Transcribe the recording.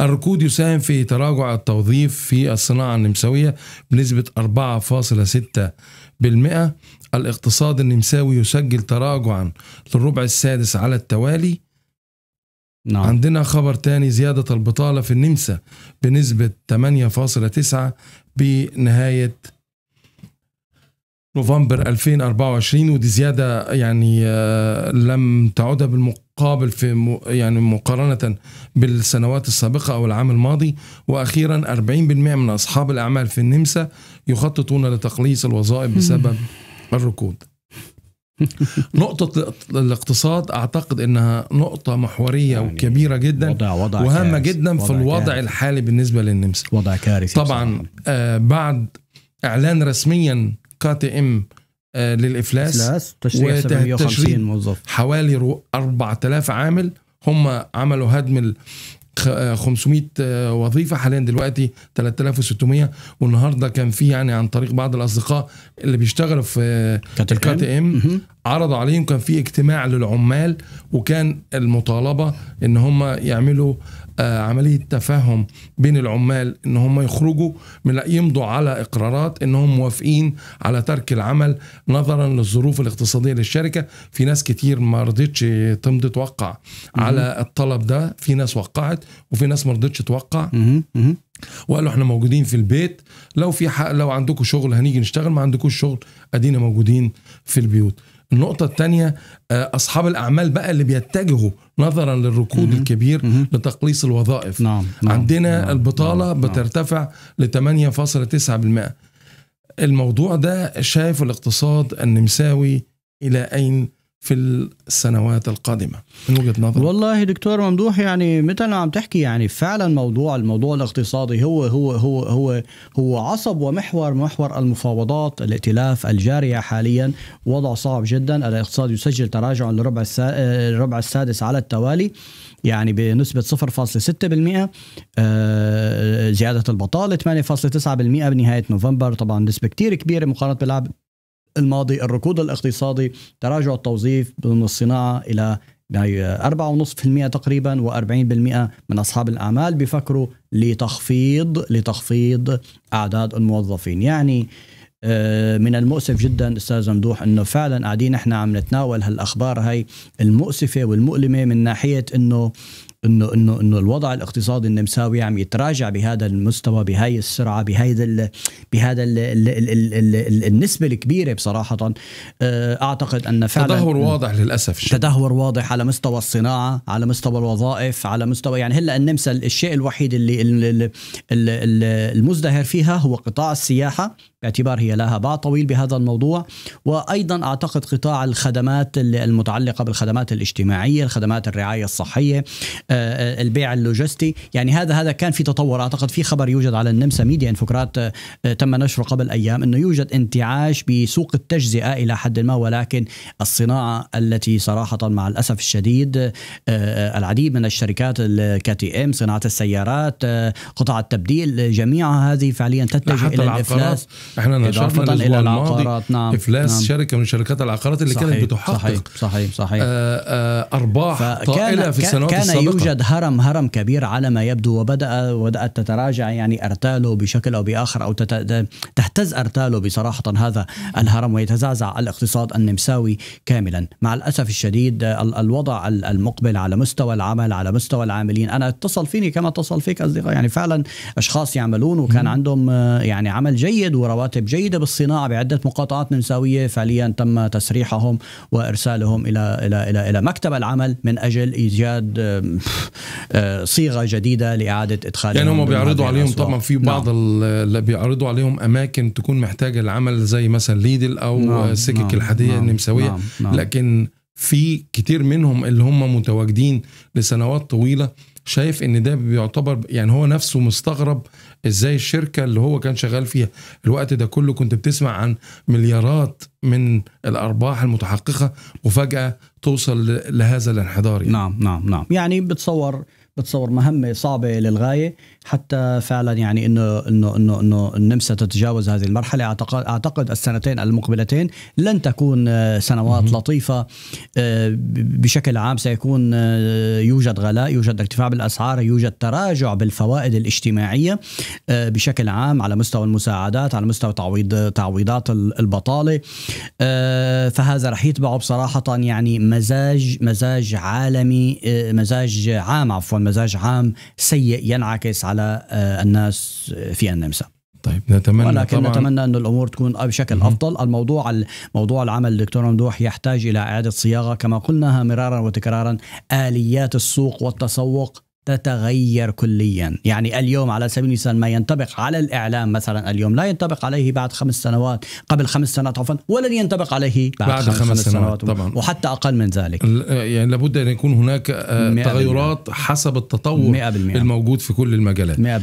الركود يساهم في تراجع التوظيف في الصناعة النمساوية بنسبة 4.6% الاقتصاد النمساوي يسجل تراجعا للربع السادس على التوالي نعم. عندنا خبر تاني زيادة البطالة في النمسا بنسبة 8.9 بنهاية نوفمبر 2024 ودي زيادة يعني آه، لم تعدها بالمقابل قابل في يعني مقارنة بالسنوات السابقة أو العام الماضي وأخيرا 40% من أصحاب الأعمال في النمسا يخططون لتقليص الوظائف بسبب الركود نقطة الاقتصاد أعتقد أنها نقطة محورية يعني وكبيرة جدا وضع وضع وهامة كارس. جدا في الوضع كارس. الحالي بالنسبة للنمسا وضع كارثي طبعا آه بعد إعلان رسميا كاتي ام آه، للإفلاس إفلاس تشريع 750 موظف حوالي 4000 عامل هم عملوا هدم 500 آه، آه، وظيفه حاليا دلوقتي 3600 والنهارده كان في يعني عن طريق بعض الاصدقاء اللي بيشتغلوا في كي ام عرضوا عليهم كان في اجتماع للعمال وكان المطالبه ان هم يعملوا آه، عمليه تفاهم بين العمال ان هم يخرجوا من يمضوا على اقرارات انهم موافقين على ترك العمل نظرا للظروف الاقتصاديه للشركه في ناس كتير ما رضتش تمضي توقع على الطلب ده في ناس وقعت وفي ناس ما رضتش توقع وقالوا احنا موجودين في البيت لو في حق لو عندكم شغل هنيجي نشتغل ما عندكوش شغل ادينا موجودين في البيوت النقطة الثانية آه، أصحاب الأعمال بقى اللي بيتجهوا نظرا للركود مم. الكبير مم. لتقليص الوظائف نعم. نعم. عندنا نعم. البطالة نعم. نعم. بترتفع تسعة بالمائة الموضوع ده شايف الاقتصاد النمساوي إلى أين في السنوات القادمه من وجهه نظرك والله دكتور ممدوح يعني مثل ما عم تحكي يعني فعلا موضوع الموضوع الاقتصادي هو هو هو هو هو عصب ومحور محور المفاوضات الائتلاف الجاريه حاليا وضع صعب جدا الاقتصاد يسجل تراجعا للربع الربع السادس على التوالي يعني بنسبة 0.6% آه، زيادة البطالة 8.9% بنهاية نوفمبر طبعا نسبة كتير كبيرة مقارنة الماضي الركود الاقتصادي تراجع التوظيف ضمن الصناعة إلى 4.5% تقريبا و40% من أصحاب الأعمال بفكروا لتخفيض لتخفيض أعداد الموظفين يعني آه، من المؤسف جدا استاذ ممدوح انه فعلا قاعدين احنا عم نتناول هالاخبار هاي المؤسفه والمؤلمه من ناحيه انه انه انه انه الوضع الاقتصادي النمساوي عم يتراجع بهذا المستوى بهاي السرعه بهيدا بهذا ال ال ال ال ال النسبه الكبيره بصراحه آه، اعتقد ان فعلا تدهور واضح للاسف تدهور واضح على مستوى الصناعه على مستوى الوظائف على مستوى يعني هلا النمسا الشيء الوحيد اللي المزدهر فيها هو قطاع السياحه باعتبار هي لها باع طويل بهذا الموضوع وأيضا أعتقد قطاع الخدمات المتعلقة بالخدمات الاجتماعية الخدمات الرعاية الصحية آه، آه، البيع اللوجستي يعني هذا هذا كان في تطور أعتقد في خبر يوجد على النمسا ميديا انفكرات آه، تم نشره قبل أيام أنه يوجد انتعاش بسوق التجزئة إلى حد ما ولكن الصناعة التي صراحة مع الأسف الشديد العديد من الشركات الكاتي تي ام صناعه السيارات قطع التبديل جميعها هذه فعليا تتجه الى الافلاس احنا إيه، نشرنا الاسبوع الماضي نعم. افلاس نعم. شركه من شركات العقارات اللي صحيح. كانت بتحقق صحيح صحيح, صحيح. آه، آه، ارباح طائله في السنوات كان السابقه كان يوجد هرم هرم كبير على ما يبدو وبدا وبدات تتراجع يعني ارتاله بشكل او باخر او تهتز ارتاله بصراحه هذا الهرم ويتزعزع الاقتصاد النمساوي كاملا مع الاسف الشديد الوضع المقبل على مستوى العمل على مستوى العاملين انا اتصل فيني كما اتصل فيك اصدقائي يعني فعلا اشخاص يعملون وكان عندهم آه، يعني عمل جيد و رواتب جيده بالصناعه بعده مقاطعات نمساويه فعليا تم تسريحهم وارسالهم الى الى الى الى مكتب العمل من اجل ايجاد آه، آه، صيغه جديده لاعاده ادخال يعني هم بيعرضوا عليهم طبعا في بعض نعم. اللي بيعرضوا عليهم اماكن تكون محتاجه العمل زي مثلا ليدل او نعم. آه، سكك نعم. الحديقه نعم. النمساويه نعم. نعم. لكن في كتير منهم اللي هم متواجدين لسنوات طويله شايف ان ده بيعتبر يعني هو نفسه مستغرب ازاي الشركه اللي هو كان شغال فيها الوقت ده كله كنت بتسمع عن مليارات من الارباح المتحققه وفجاه توصل لهذا الانحدار يعني. نعم نعم نعم يعني بتصور بتصور مهمه صعبه للغايه حتى فعلا يعني انه انه انه انه النمسا تتجاوز هذه المرحله اعتقد اعتقد السنتين المقبلتين لن تكون آه، سنوات لطيفه آه، بشكل عام سيكون آه، يوجد غلاء يوجد ارتفاع بالاسعار يوجد تراجع بالفوائد الاجتماعيه بشكل عام على مستوى المساعدات على مستوى تعويض تعويضات البطاله فهذا رح يتبعه بصراحه يعني مزاج مزاج عالمي مزاج عام عفوا مزاج عام سيء ينعكس على آه، الناس في النمسا طيب نتمنى ولكن طبعا نتمنى أن الأمور تكون بشكل أفضل الموضوع موضوع العمل دكتور ممدوح يحتاج إلى إعادة صياغة كما قلناها مرارا وتكرارا آليات السوق والتسوق تتغير كليا يعني اليوم على سبيل المثال ما ينطبق على الإعلام مثلا اليوم لا ينطبق عليه بعد خمس سنوات قبل خمس سنوات عفوا ولن ينطبق عليه بعد, بعد خمس, خمس سنوات, سنوات طبعا وحتى أقل من ذلك آه، يعني لابد أن يكون هناك آه، تغيرات حسب التطور الموجود في كل المجالات